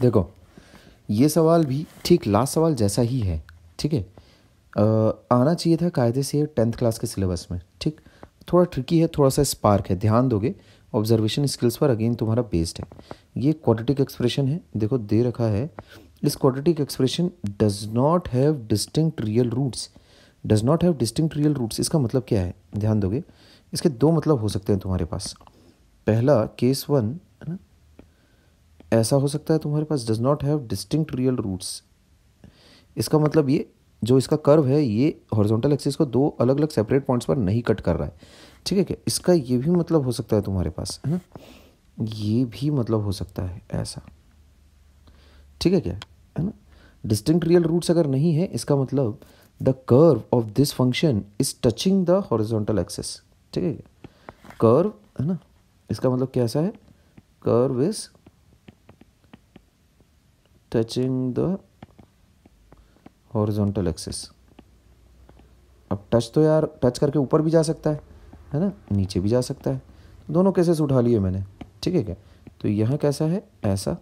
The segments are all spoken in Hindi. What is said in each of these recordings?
देखो ये सवाल भी ठीक लास्ट सवाल जैसा ही है ठीक है आना चाहिए था कायदे से टेंथ क्लास के सिलेबस में ठीक थोड़ा ट्रिकी है थोड़ा सा स्पार्क है ध्यान दोगे ऑब्जर्वेशन स्किल्स पर अगेन तुम्हारा बेस्ड है ये क्वाड्रेटिक एक्सप्रेशन है देखो दे रखा है इस quadratic expression does not have distinct real roots does not have distinct real roots इसका मतलब क्या है ध्यान दोगे इसके दो मतलब हो सकते हैं तुम्हारे पास पहला केस वन है ना ऐसा हो सकता है तुम्हारे पास does not have distinct real roots इसका मतलब ये जो इसका कर्व है ये हॉरिजॉन्टल एक्सिस को दो अलग अलग सेपरेट पॉइंट्स पर नहीं कट कर रहा है ठीक है क्या इसका ये भी मतलब हो सकता है तुम्हारे पास है ना ये भी मतलब हो सकता है ऐसा ठीक है क्या है ना डिस्टिंक्ट रियल रूट्स अगर नहीं है इसका मतलब the curve of this function is touching the horizontal axis ठीक है कर्व है ना इसका मतलब कैसा है curve is touching the horizontal axis अब टच तो यार टच करके ऊपर भी जा सकता है है ना नीचे भी जा सकता है तो दोनों केसेस उठा लिए मैंने ठीक है क्या तो यहाँ कैसा है ऐसा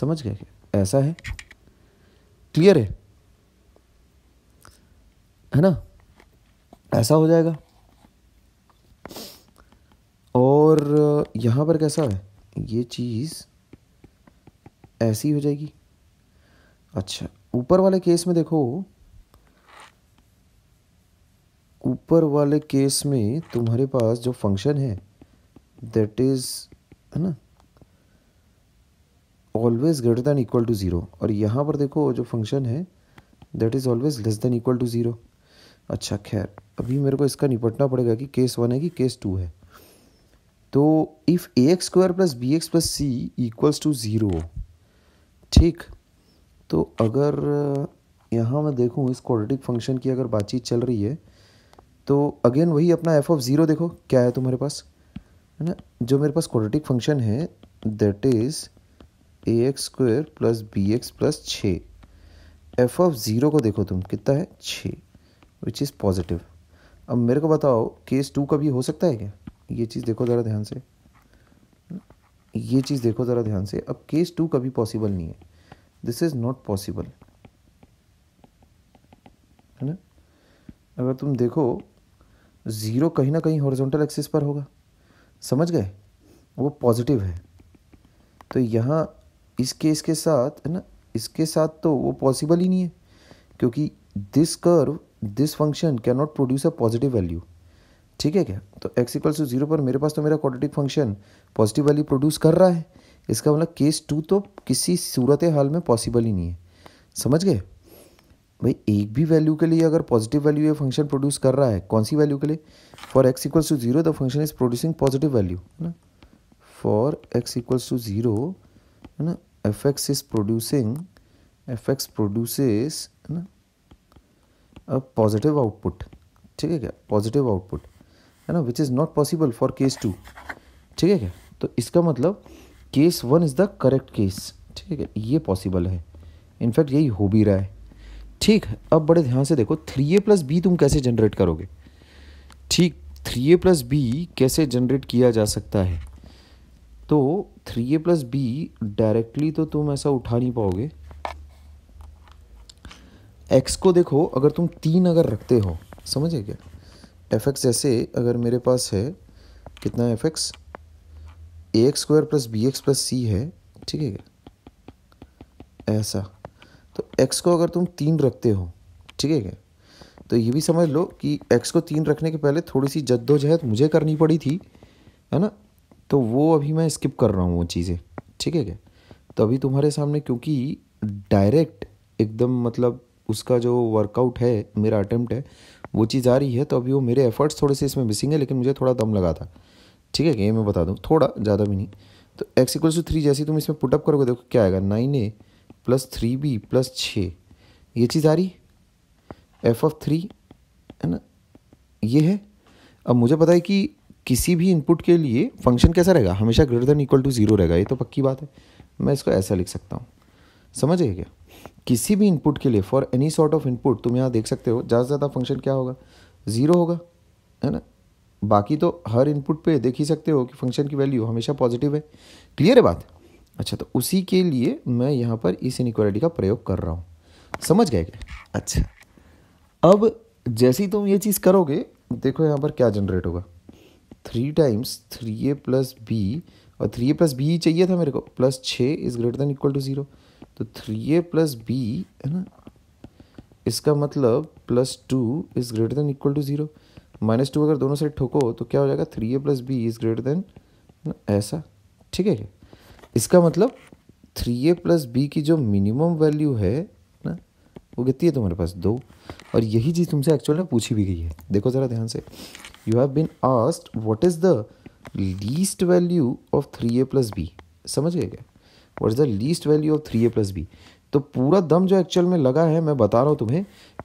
समझ गए क्या ऐसा है क्लियर है है ना ऐसा हो जाएगा और यहाँ पर कैसा है ये चीज़ ऐसी हो जाएगी अच्छा ऊपर वाले केस में देखो ऊपर वाले केस में तुम्हारे पास जो फंक्शन है दैट इज़ है ना always greater than equal to zero और यहाँ पर देखो जो फंक्शन है that is always less than equal to zero अच्छा खैर अभी मेरे को इसका निपटना पड़ेगा कि केस वन है कि केस टू है तो if a x square plus b x plus c equals to zero ठीक तो अगर यहाँ मैं देखूँ इस क्वाड्रेटिक फंक्शन की अगर बातचीत चल रही है तो अगेन वही अपना एफ ऑफ ज़ीरो देखो क्या है तुम्हारे पास है ना जो मेरे पास क्वाड्रेटिक फंक्शन है that is a x square plus b x plus c f of zero को देखो तुम कितना है छः विच इज़ पॉजिटिव अब मेरे को बताओ केस टू का भी हो सकता है क्या ये चीज़ देखो ज़रा ध्यान से ये चीज़ देखो ज़रा ध्यान से अब केस टू कभी पॉसिबल नहीं है दिस इज़ नॉट पॉसिबल है ना अगर तुम देखो ज़ीरो कहीं ना कहीं हॉरिजॉन्टल एक्सिस पर होगा समझ गए वो पॉजिटिव है तो यहाँ इस केस के साथ है ना इसके साथ तो वो पॉसिबल ही नहीं है क्योंकि this curve this function can not produce a positive value ठीक है क्या तो एक्स इक्वल्स टू जीरो पर मेरे पास तो मेरा quadratic function positive value produce कर रहा है इसका मतलब केस टू तो किसी सूरत हाल में पॉसिबल ही नहीं है समझ गए भाई एक भी वैल्यू के लिए अगर पॉजिटिव वैल्यू ये फंक्शन प्रोड्यूस कर रहा है कौन सी वैल्यू के लिए for x equals to zero the function is producing positive value है ना for x equals to zero है ना f x is producing f x produces है ना पॉजिटिव आउटपुट ठीक है क्या पॉजिटिव आउटपुट है ना which is not possible for case two ठीक है क्या तो इसका मतलब case one is the correct case ठीक है ये पॉसिबल है इनफैक्ट यही हो भी रहा है ठीक है अब बड़े ध्यान से देखो थ्री ए प्लस बी तुम कैसे जनरेट करोगे ठीक थ्री ए प्लस बी कैसे जनरेट किया जा सकता है तो three a plus b directly तो तुम ऐसा उठा नहीं पाओगे एक्स को देखो अगर तुम तीन अगर रखते हो समझे क्या एफ एक्स जैसे अगर मेरे पास है कितना f x a x square plus b x plus c है ठीक है ऐसा तो एक्स को अगर तुम तीन रखते हो ठीक है तो ये भी समझ लो कि एक्स को तीन रखने के पहले थोड़ी सी जद्दोजहद मुझे करनी पड़ी थी है ना तो वो अभी मैं स्किप कर रहा हूँ वो चीज़ें ठीक है क्या तो अभी तुम्हारे सामने क्योंकि डायरेक्ट एकदम मतलब उसका जो वर्कआउट है मेरा अटैम्प्ट है वो चीज़ आ रही है तो अभी वो मेरे एफर्ट्स थोड़े से इसमें मिसिंग है लेकिन मुझे थोड़ा दम लगा था ठीक है ये मैं बता दूँ थोड़ा ज़्यादा भी नहीं तो एक्स इक्वल्स टू थ्री जैसे तुम इसमें पुटअप करोगे देखो क्या आएगा nine a plus three b plus c ये चीज़ आ रही एफ ऑफ थ्री है ना ये है अब मुझे पता है कि किसी भी इनपुट के लिए फंक्शन कैसा रहेगा हमेशा greater than equal to zero रहेगा ये तो पक्की बात है मैं इसको ऐसा लिख सकता हूँ समझ गए क्या किसी भी इनपुट के लिए for any sort of input तुम यहाँ देख सकते हो ज़्यादा से ज़्यादा फंक्शन क्या होगा ज़ीरो होगा है ना बाकी तो हर इनपुट पे देख ही सकते हो कि फंक्शन की वैल्यू हमेशा पॉजिटिव है क्लियर है बात अच्छा तो उसी के लिए मैं यहाँ पर इस इनक्वालिटी का प्रयोग कर रहा हूँ समझ गए क्या अच्छा अब जैसे ही तुम ये चीज़ करोगे देखो यहाँ पर क्या जनरेट होगा three times three a plus b और थ्री ए प्लस बी चाहिए था मेरे को plus c is greater than equal to zero तो थ्री ए प्लस बी है ना इसका मतलब plus two is greater than equal to zero minus two अगर दोनों साइड ठोको तो क्या हो जाएगा three a plus b is greater than ऐसा ठीक है इसका मतलब थ्री ए प्लस बी की जो मिनिमम वैल्यू है ना वो कितनी है तुम्हारे पास दो और यही चीज़ तुमसे एक्चुअल में पूछी भी गई है देखो ज़रा ध्यान से you have been asked what is the least value of three a plus b समझ गए क्या what is the least value of three a plus b तो पूरा दम जो एक्चुअल में लगा है मैं बता रहा हूँ तुम्हें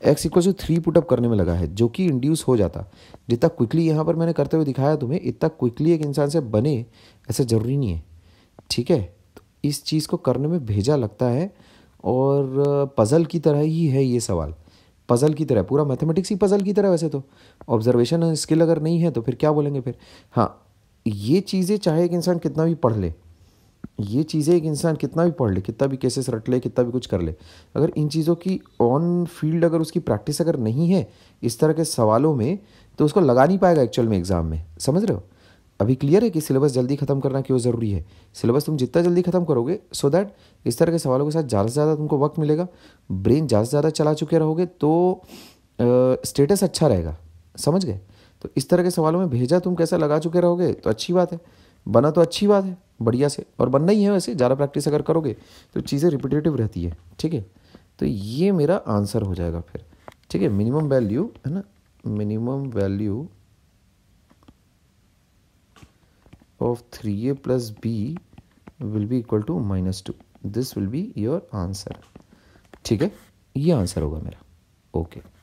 x equal to three put up करने में लगा है जो कि इंड्यूस हो जाता जितना क्विकली यहाँ पर मैंने करते हुए दिखाया तुम्हें इतना क्विकली एक इंसान से बने ऐसा ज़रूरी नहीं है ठीक है तो इस चीज़ को करने में भेजा लगता है और पज़ल uh, की तरह ही है ये सवाल पज़ल की तरह पूरा मैथमेटिक्स ही पज़ल की तरह वैसे तो ऑब्जर्वेशन स्किल अगर नहीं है तो फिर क्या बोलेंगे फिर हाँ ये चीज़ें चाहे एक इंसान कितना भी पढ़ ले ये चीज़ें एक इंसान कितना भी पढ़ ले कितना भी केसेस रट ले कितना भी कुछ कर ले अगर इन चीज़ों की ऑन फील्ड अगर उसकी प्रैक्टिस अगर नहीं है इस तरह के सवालों में तो उसको लगा नहीं पाएगा एक्चुअल में एग्ज़ाम में समझ रहे हो अभी क्लियर है कि सिलेबस जल्दी ख़त्म करना क्यों ज़रूरी है सिलेबस तुम जितना जल्दी ख़त्म करोगे सो so दैट इस तरह के सवालों के साथ ज़्यादा से ज़्यादा तुमको वक्त मिलेगा ब्रेन ज़्यादा से ज़्यादा चला चुके रहोगे तो स्टेटस अच्छा रहेगा समझ गए तो इस तरह के सवालों में भेजा तुम कैसा लगा चुके रहोगे तो अच्छी बात है बना तो अच्छी बात है बढ़िया से और बनना ही है वैसे ज़्यादा प्रैक्टिस अगर करोगे तो चीज़ें रिपीटेटिव रहती है ठीक है तो ये मेरा आंसर हो जाएगा फिर ठीक है मिनिमम वैल्यू है ना minimum value of three a plus b will be equal to minus two this will be your answer ठीक है ये आंसर होगा मेरा ओके okay.